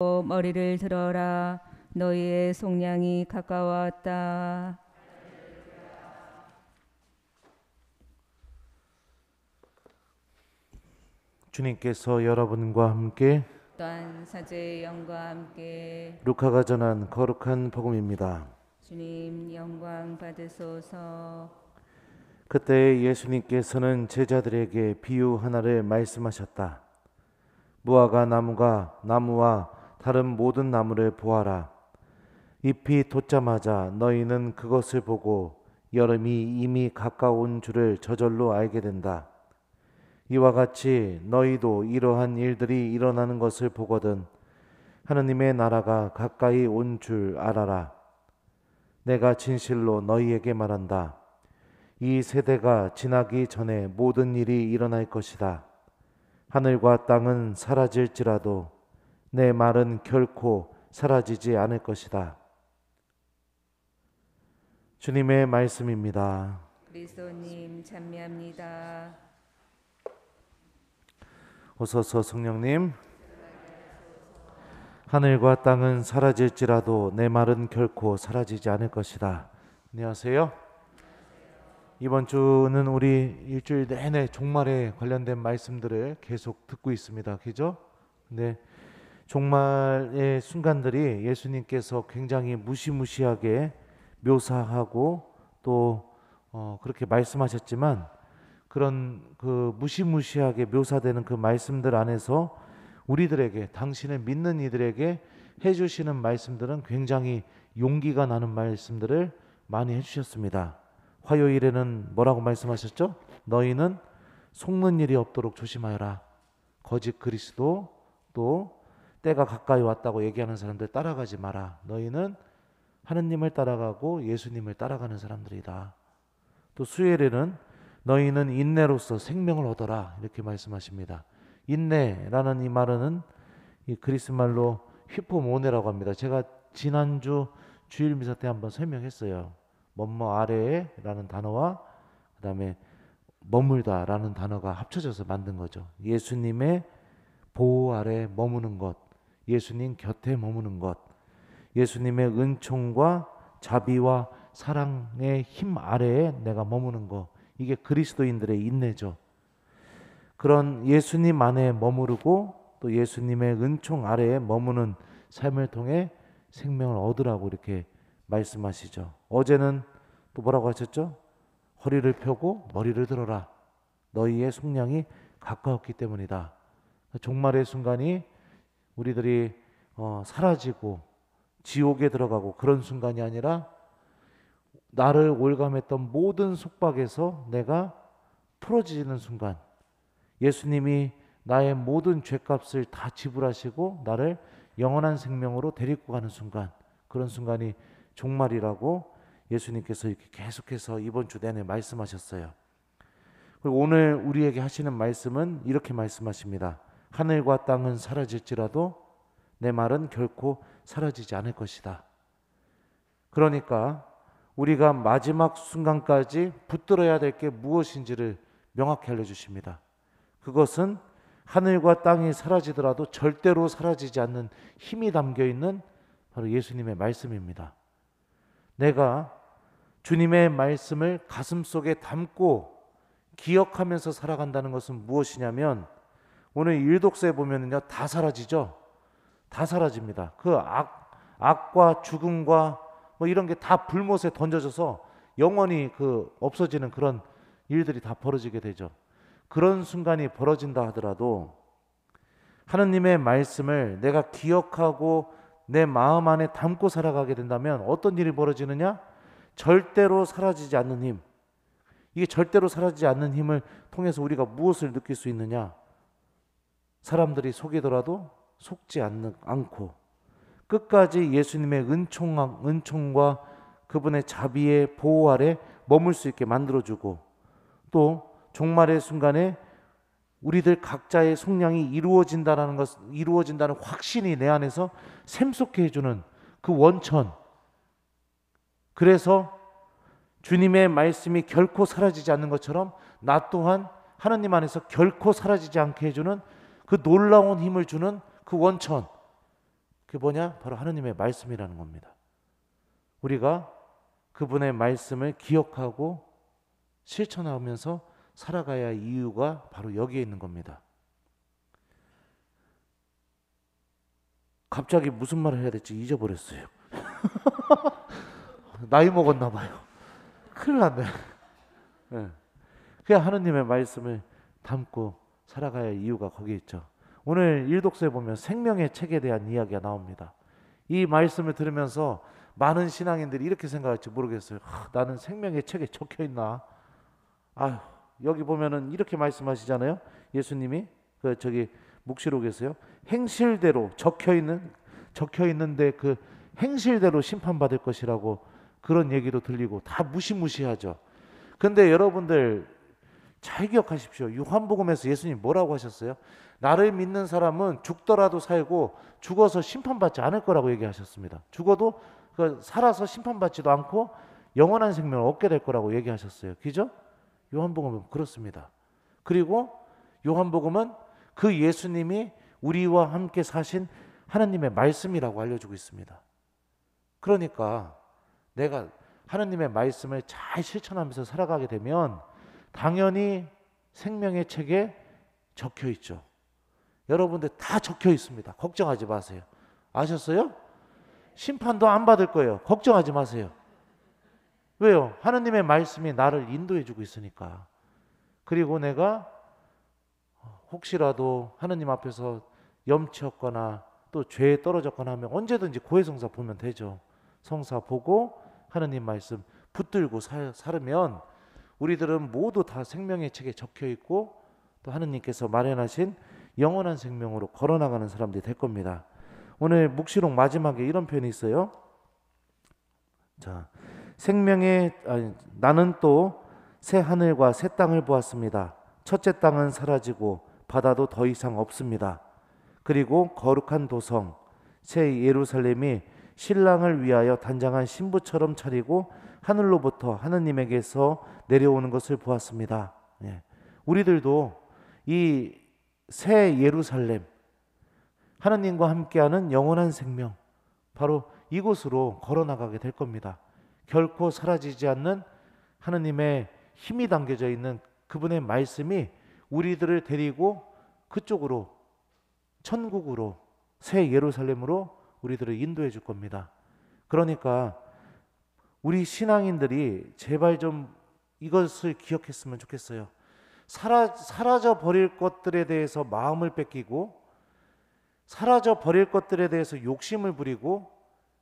머리를 들어라 너희의 속량이 가까웠다 주님께서 여러분과 함께 또한 사제의 영과 함께 루카가 전한 거룩한 복음입니다. 주님 영광 받으소서. 그때 예수님께서는 제자들에게 비유 하나를 말씀하셨다. 무화과 나무가 나무와 다른 모든 나무를 보아라. 잎이 돋자마자 너희는 그것을 보고 여름이 이미 가까운 줄을 저절로 알게 된다. 이와 같이 너희도 이러한 일들이 일어나는 것을 보거든 하느님의 나라가 가까이 온 줄 알아라. 내가 진실로 너희에게 말한다. 이 세대가 지나기 전에 모든 일이 일어날 것이다. 하늘과 땅은 사라질지라도 내 말은 결코 사라지지 않을 것이다. 주님의 말씀입니다. 그리스도님 찬미합니다. 오소서 성령님 하늘과 땅은 사라질지라도 내 말은 결코 사라지지 않을 것이다. 안녕하세요. 이번 주는 우리 일주일 내내 종말에 관련된 말씀들을 계속 듣고 있습니다. 그죠? 네. 종말의 순간들이 예수님께서 굉장히 무시무시하게 묘사하고 또 어, 그렇게 말씀하셨지만 그런 그 무시무시하게 묘사되는 그 말씀들 안에서 우리들에게 당신을 믿는 이들에게 해주시는 말씀들은 굉장히 용기가 나는 말씀들을 많이 해주셨습니다. 화요일에는 뭐라고 말씀하셨죠? 너희는 속는 일이 없도록 조심하여라. 거짓 그리스도 또 때가 가까이 왔다고 얘기하는 사람들 따라가지 마라. 너희는 하느님을 따라가고 예수님을 따라가는 사람들이다. 또 수혜례는 너희는 인내로서 생명을 얻어라 이렇게 말씀하십니다. 인내라는 이 말은 이 그리스 말로 휘포모네라고 합니다. 제가 지난주 주일 미사 때 한번 설명했어요. 뭐뭐 아래라는 단어와 그다음에 머물다라는 단어가 합쳐져서 만든 거죠. 예수님의 보호 아래 머무는 것. 예수님 곁에 머무는 것, 예수님의 은총과 자비와 사랑의 힘 아래에 내가 머무는 것, 이게 그리스도인들의 인내죠. 그런 예수님 안에 머무르고 또 예수님의 은총 아래에 머무는 삶을 통해 생명을 얻으라고 이렇게 말씀하시죠. 어제는 또 뭐라고 하셨죠? 허리를 펴고 머리를 들어라. 너희의 속량이 가까웠기 때문이다. 그러니까 종말의 순간이 우리들이 어, 사라지고 지옥에 들어가고 그런 순간이 아니라 나를 올감했던 모든 속박에서 내가 풀어지는 순간 예수님이 나의 모든 죄값을 다 지불하시고 나를 영원한 생명으로 데리고 가는 순간 그런 순간이 종말이라고 예수님께서 이렇게 계속해서 이번 주 내내 말씀하셨어요. 그리고 오늘 우리에게 하시는 말씀은 이렇게 말씀하십니다. 하늘과 땅은 사라질지라도 내 말은 결코 사라지지 않을 것이다. 그러니까 우리가 마지막 순간까지 붙들어야 될 게 무엇인지를 명확히 알려주십니다. 그것은 하늘과 땅이 사라지더라도 절대로 사라지지 않는 힘이 담겨 있는 바로 예수님의 말씀입니다. 내가 주님의 말씀을 가슴 속에 담고 기억하면서 살아간다는 것은 무엇이냐면 오늘 일독서에 보면은요 다 사라지죠. 다 사라집니다. 그 악, 악과 죽음과 뭐 이런 게 다 불못에 던져져서 영원히 그 없어지는 그런 일들이 다 벌어지게 되죠. 그런 순간이 벌어진다 하더라도 하느님의 말씀을 내가 기억하고 내 마음 안에 담고 살아가게 된다면 어떤 일이 벌어지느냐? 절대로 사라지지 않는 힘. 이게 절대로 사라지지 않는 힘을 통해서 우리가 무엇을 느낄 수 있느냐? 사람들이 속이더라도 속지 않는, 않고 끝까지 예수님의 은총, 은총과 그분의 자비의 보호 아래 머물 수 있게 만들어주고 또 종말의 순간에 우리들 각자의 속량이 이루어진다는 것, 이루어진다는 확신이 내 안에서 샘솟게 해주는 그 원천. 그래서 주님의 말씀이 결코 사라지지 않는 것처럼 나 또한 하나님 안에서 결코 사라지지 않게 해주는 그 놀라운 힘을 주는 그 원천. 그 뭐냐? 바로 하느님의 말씀이라는 겁니다. 우리가 그분의 말씀을 기억하고 실천하면서 살아가야 할 이유가 바로 여기에 있는 겁니다. 갑자기 무슨 말을 해야 될지 잊어버렸어요. 나이 먹었나 봐요. 큰일 났네. 네. 그냥 하느님의 말씀을 담고 살아가야 할 이유가 거기 있죠. 오늘 일독서에 보면 생명의 책에 대한 이야기가 나옵니다. 이 말씀을 들으면서 많은 신앙인들이 이렇게 생각할지 모르겠어요. 아, 나는 생명의 책에 적혀 있나? 아 여기 보면은 이렇게 말씀하시잖아요. 예수님이 그 저기 묵시록에서요. 행실대로 적혀 있는 적혀 있는데 그 행실대로 심판받을 것이라고 그런 얘기도 들리고 다 무시무시하죠. 근데 여러분들 잘 기억하십시오. 요한복음에서 예수님 뭐라고 하셨어요? 나를 믿는 사람은 죽더라도 살고 죽어서 심판받지 않을 거라고 얘기하셨습니다. 죽어도 그 살아서 심판받지도 않고 영원한 생명을 얻게 될 거라고 얘기하셨어요. 그죠? 요한복음은 그렇습니다. 그리고 요한복음은 그 예수님이 우리와 함께 사신 하나님의 말씀이라고 알려주고 있습니다. 그러니까 내가 하나님의 말씀을 잘 실천하면서 살아가게 되면 당연히 생명의 책에 적혀 있죠. 여러분들 다 적혀 있습니다. 걱정하지 마세요. 아셨어요? 심판도 안 받을 거예요. 걱정하지 마세요. 왜요? 하느님의 말씀이 나를 인도해 주고 있으니까. 그리고 내가 혹시라도 하느님 앞에서 염치였거나 또 죄에 떨어졌거나 하면 언제든지 고해성사 보면 되죠. 성사 보고 하느님 말씀 붙들고 살, 살으면 우리들은 모두 다 생명의 책에 적혀 있고 또 하느님께서 마련하신 영원한 생명으로 걸어나가는 사람들이 될 겁니다. 오늘 묵시록 마지막에 이런 표현이 있어요. 자, 생명의 아니, 나는 또 새 하늘과 새 땅을 보았습니다. 첫째 땅은 사라지고 바다도 더 이상 없습니다. 그리고 거룩한 도성 새 예루살렘이 신랑을 위하여 단장한 신부처럼 차리고 하늘로부터 하느님에게서 내려오는 것을 보았습니다. 예. 우리들도 이 새 예루살렘 하나님과 함께하는 영원한 생명 바로 이곳으로 걸어 나가게 될 겁니다. 결코 사라지지 않는 하느님의 힘이 담겨져 있는 그분의 말씀이 우리들을 데리고 그쪽으로 천국으로 새 예루살렘으로 우리들을 인도해 줄 겁니다. 그러니까 우리 신앙인들이 제발 좀 이것을 기억했으면 좋겠어요. 사라, 사라져 버릴 것들에 대해서 마음을 뺏기고 사라져 버릴 것들에 대해서 욕심을 부리고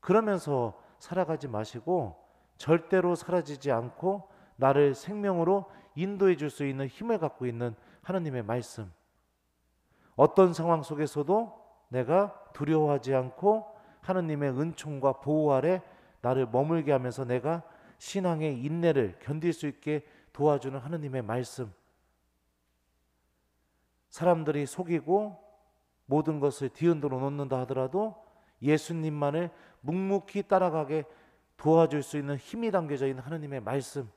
그러면서 살아가지 마시고 절대로 사라지지 않고 나를 생명으로 인도해 줄 수 있는 힘을 갖고 있는 하나님의 말씀. 어떤 상황 속에서도 내가 두려워하지 않고 하느님의 은총과 보호 아래 나를 머물게 하면서 내가 신앙의 인내를 견딜 수 있게 도와주는 하느님의 말씀. 사람들이 속이고 모든 것을 뒤흔들어 놓는다 하더라도 예수님만을 묵묵히 따라가게 도와줄 수 있는 힘이 담겨져 있는 하느님의 말씀.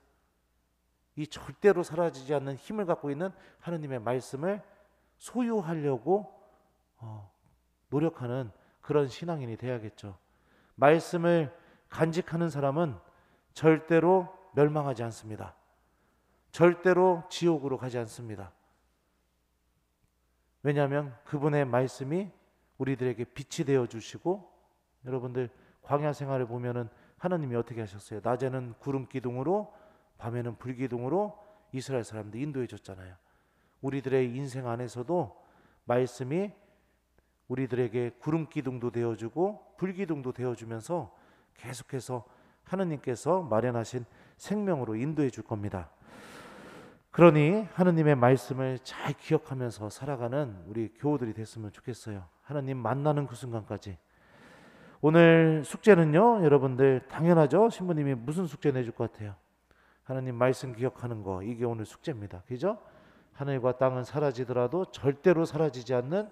이 절대로 사라지지 않는 힘을 갖고 있는 하느님의 말씀을 소유하려고 어, 노력하는 그런 신앙인이 돼야겠죠. 말씀을 간직하는 사람은 절대로 멸망하지 않습니다. 절대로 지옥으로 가지 않습니다. 왜냐하면 그분의 말씀이 우리들에게 빛이 되어 주시고 여러분들 광야 생활을 보면은 하나님이 어떻게 하셨어요? 낮에는 구름 기둥으로 밤에는 불 기둥으로 이스라엘 사람들 인도해 줬잖아요. 우리들의 인생 안에서도 말씀이 우리들에게 구름 기둥도 되어주고 불 기둥도 되어주면서 계속해서 하느님께서 마련하신 생명으로 인도해 줄 겁니다. 그러니 하느님의 말씀을 잘 기억하면서 살아가는 우리 교우들이 됐으면 좋겠어요. 하느님 만나는 그 순간까지. 오늘 숙제는요, 여러분들 당연하죠. 신부님이 무슨 숙제 내줄 것 같아요? 하느님 말씀 기억하는 거 이게 오늘 숙제입니다. 그죠? 하늘과 땅은 사라지더라도 절대로 사라지지 않는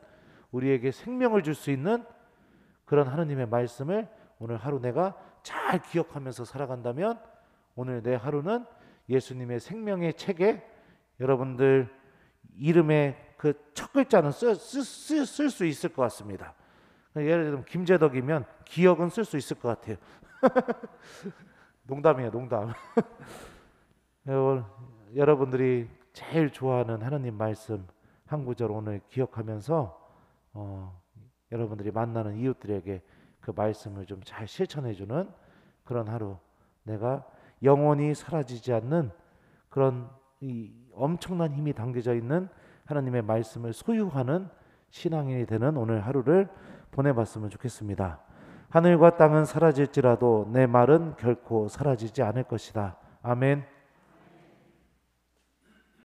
우리에게 생명을 줄 수 있는 그런 하느님의 말씀을 오늘 하루 내가 잘 기억하면서 살아간다면 오늘 내 하루는 예수님의 생명의 책에 여러분들 이름의 그첫 글자는 쓸 수 있을 것 같습니다. 그러니까 예를 들면 김재덕이면 기억은 쓸 수 있을 것 같아요. 농담이에요, 농담. 네, 여러분들이 제일 좋아하는 하나님 말씀 한 구절 오늘 기억하면서 어, 여러분들이 만나는 이웃들에게 그 말씀을 좀 잘 실천해 주는 그런 하루 내가 영원히 사라지지 않는 그런 엄청난 힘이 담겨져 있는 하나님의 말씀을 소유하는 신앙인이 되는 오늘 하루를 보내봤으면 좋겠습니다. 하늘과 땅은 사라질지라도 내 말은 결코 사라지지 않을 것이다. 아멘.